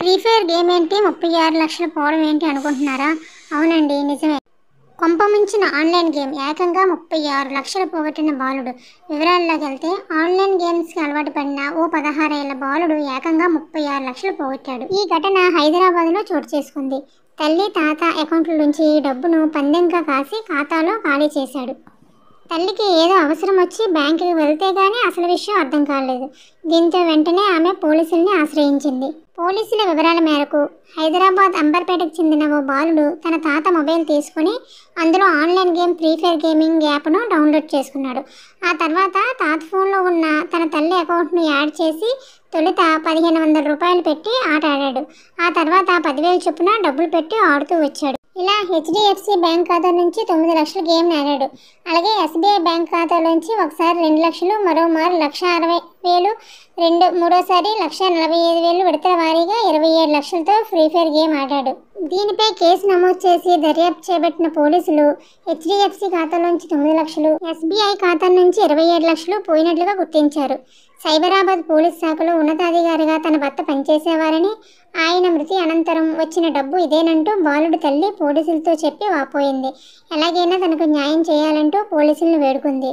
free fire game ఏంటి ముప్పై ఆరు లక్షలు పోవడం ఏంటి అనుకుంటున్నారా అవునండి నిజమే కొంపమించిన ఆన్లైన్ గేమ్ ఏకంగా ముప్పై ఆరు లక్షలు పోగొట్టిన బాలుడు వివరాల్లోకి వెళ్తే ఆన్లైన్ గేమ్స్కి అలవాటు పడిన ఓ పదహారేళ్ల బాలుడు ఏకంగా ముప్పై ఆరు లక్షలు పోగొట్టాడు ఈ ఘటన హైదరాబాద్లో చోటు చేసుకుంది తల్లి తాత అకౌంట్ల నుంచి డబ్బును పందెంగా కాసి ఖాతాలో ఖాళీ చేశాడు తల్లికి ఏదో అవసరం వచ్చి బ్యాంకుకి వెళ్తే గానీ అసలు విషయం అర్థం కాలేదు దీంతో వెంటనే ఆమె పోలీసుల్ని ఆశ్రయించింది పోలీసుల వివరాల మేరకు హైదరాబాద్ అంబర్పేటకు చెందిన ఓ బాలుడు తన తాత మొబైల్ తీసుకుని అందులో ఆన్లైన్ గేమ్ ఫ్రీఫైర్ గేమింగ్ యాప్ను డౌన్లోడ్ చేసుకున్నాడు ఆ తర్వాత తాత ఫోన్లో ఉన్న తన తల్లి అకౌంట్ను యాడ్ చేసి తొలుత పదిహేను వందల రూపాయలు పెట్టి ఆట ఆడాడు ఆ తర్వాత పదివేలు చొప్పున డబ్బులు పెట్టి ఆడుతూ వచ్చాడు ఇలా హెచ్డిఎఫ్సి బ్యాంక్ ఖాతా నుంచి తొమ్మిది లక్షలు గేమ్ ఆడాడు అలాగే ఎస్బీఐ బ్యాంక్ ఖాతా నుంచి ఒకసారి రెండు లక్షలు మరోమారు లక్ష అరవై వేలు రెండు మూడోసారి లక్ష నలభై ఐదు వేలు విడతల వారీగా ఇరవై ఏడు లక్షలతో ఫ్రీ ఫైర్ గేమ్ ఆడాడు దీనిపై కేసు నమోదు చేసి దర్యాప్తు చేపట్టిన పోలీసులు హెచ్డిఎఫ్సి ఖాతా నుంచి తొమ్మిది లక్షలు ఎస్బీఐ ఖాతా నుంచి ఇరవై ఏడు లక్షలు పోయినట్లుగా గుర్తించారు సైబరాబాద్ పోలీస్ శాఖలో ఉన్నతాధికారిగా తన భర్త పనిచేసేవారని ఆయన మృతి అనంతరం వచ్చిన డబ్బు ఇదేనంటూ బాలుడు తల్లి పోలీసులతో చెప్పి వాపోయింది ఎలాగైనా తనకు న్యాయం చేయాలంటూ పోలీసులను వేడుకుంది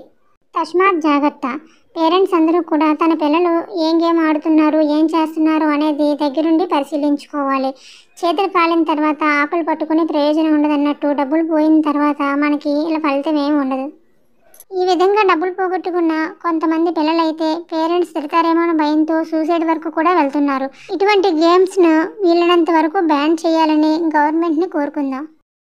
తస్మాత్ జాగ్రత్త పేరెంట్స్ కూడా తన పిల్లలు ఏం గేమ్ ఆడుతున్నారు ఏం చేస్తున్నారు అనేది దగ్గరుండి పరిశీలించుకోవాలి చేతులు కాలిన తర్వాత ఆకులు పట్టుకునే ప్రయోజనం ఉండదన్నట్టు డబ్బులు పోయిన తర్వాత మనకి ఇలా ఫలితం ఏమి ఉండదు ఈ విధంగా డబ్బులు పోగొట్టుకున్న కొంతమంది పిల్లలైతే పేరెంట్స్ తిడతారేమో అని భయంతో సూసైడ్ వరకు కూడా వెళ్తున్నారు ఇటువంటి గేమ్స్ను వీళ్ళనంత వరకు బ్యాన్ చేయాలని గవర్నమెంట్ని కోరుకుందాం